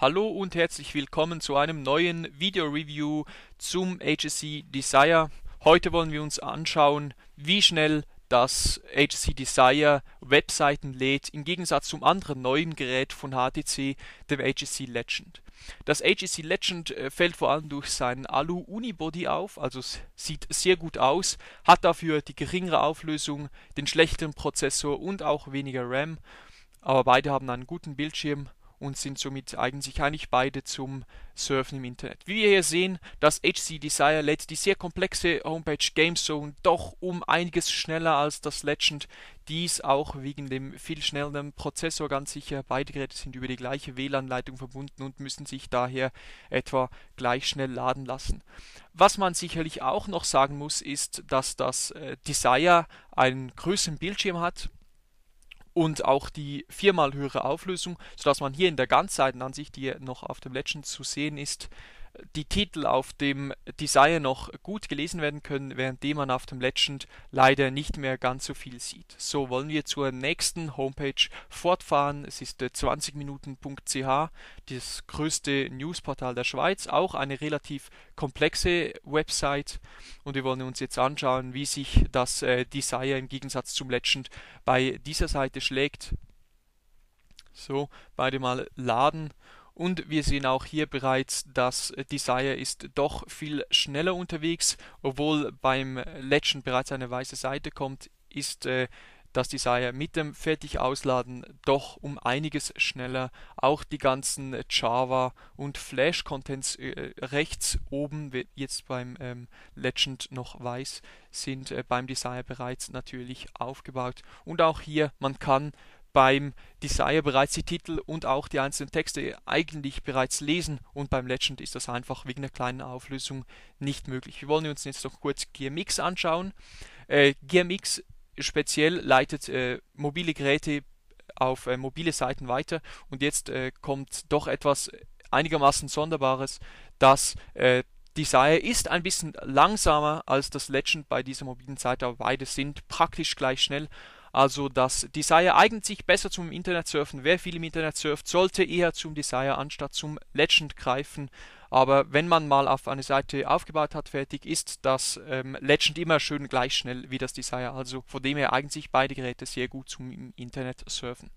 Hallo und herzlich willkommen zu einem neuen Video-Review zum HSC Desire. Heute wollen wir uns anschauen, wie schnell das HSC Desire Webseiten lädt, im Gegensatz zum anderen neuen Gerät von HTC, dem HSC Legend. Das HSC Legend äh, fällt vor allem durch seinen Alu Unibody auf, also sieht sehr gut aus, hat dafür die geringere Auflösung, den schlechteren Prozessor und auch weniger RAM, aber beide haben einen guten Bildschirm und sind somit eignen sich eigentlich beide zum Surfen im Internet. Wie wir hier sehen, das HC Desire lädt die sehr komplexe Homepage GameZone doch um einiges schneller als das Legend. Dies auch wegen dem viel schnelleren Prozessor ganz sicher. Beide Geräte sind über die gleiche WLAN-Leitung verbunden und müssen sich daher etwa gleich schnell laden lassen. Was man sicherlich auch noch sagen muss, ist, dass das äh, Desire einen größeren Bildschirm hat und auch die viermal höhere Auflösung, sodass man hier in der Ganzseitenansicht, die noch auf dem Legend zu sehen ist, die Titel auf dem Desire noch gut gelesen werden können, währenddem man auf dem Legend leider nicht mehr ganz so viel sieht. So wollen wir zur nächsten Homepage fortfahren. Es ist 20minuten.ch, äh, das größte Newsportal der Schweiz, auch eine relativ komplexe Website und wir wollen uns jetzt anschauen, wie sich das äh, Desire im Gegensatz zum Legend bei dieser Seite schlägt. So, beide mal laden und wir sehen auch hier bereits, dass Desire ist doch viel schneller unterwegs, obwohl beim Legend bereits eine weiße Seite kommt, ist äh, das Desire mit dem Fertigausladen doch um einiges schneller. Auch die ganzen Java und Flash Contents äh, rechts oben, jetzt beim ähm, Legend noch weiß, sind äh, beim Desire bereits natürlich aufgebaut. Und auch hier, man kann beim Desire bereits die Titel und auch die einzelnen Texte eigentlich bereits lesen und beim Legend ist das einfach wegen der kleinen Auflösung nicht möglich. Wir wollen uns jetzt noch kurz GMX anschauen. Äh, GMX speziell leitet äh, mobile Geräte auf äh, mobile Seiten weiter und jetzt äh, kommt doch etwas einigermaßen Sonderbares, dass äh, Desire ist ein bisschen langsamer als das Legend bei dieser mobilen Seite, aber beide sind praktisch gleich schnell. Also das Desire eignet sich besser zum Internet surfen. Wer viel im Internet surft, sollte eher zum Desire anstatt zum Legend greifen. Aber wenn man mal auf eine Seite aufgebaut hat, fertig ist das ähm, Legend immer schön gleich schnell wie das Desire. Also von dem her eignen sich beide Geräte sehr gut zum Internet surfen.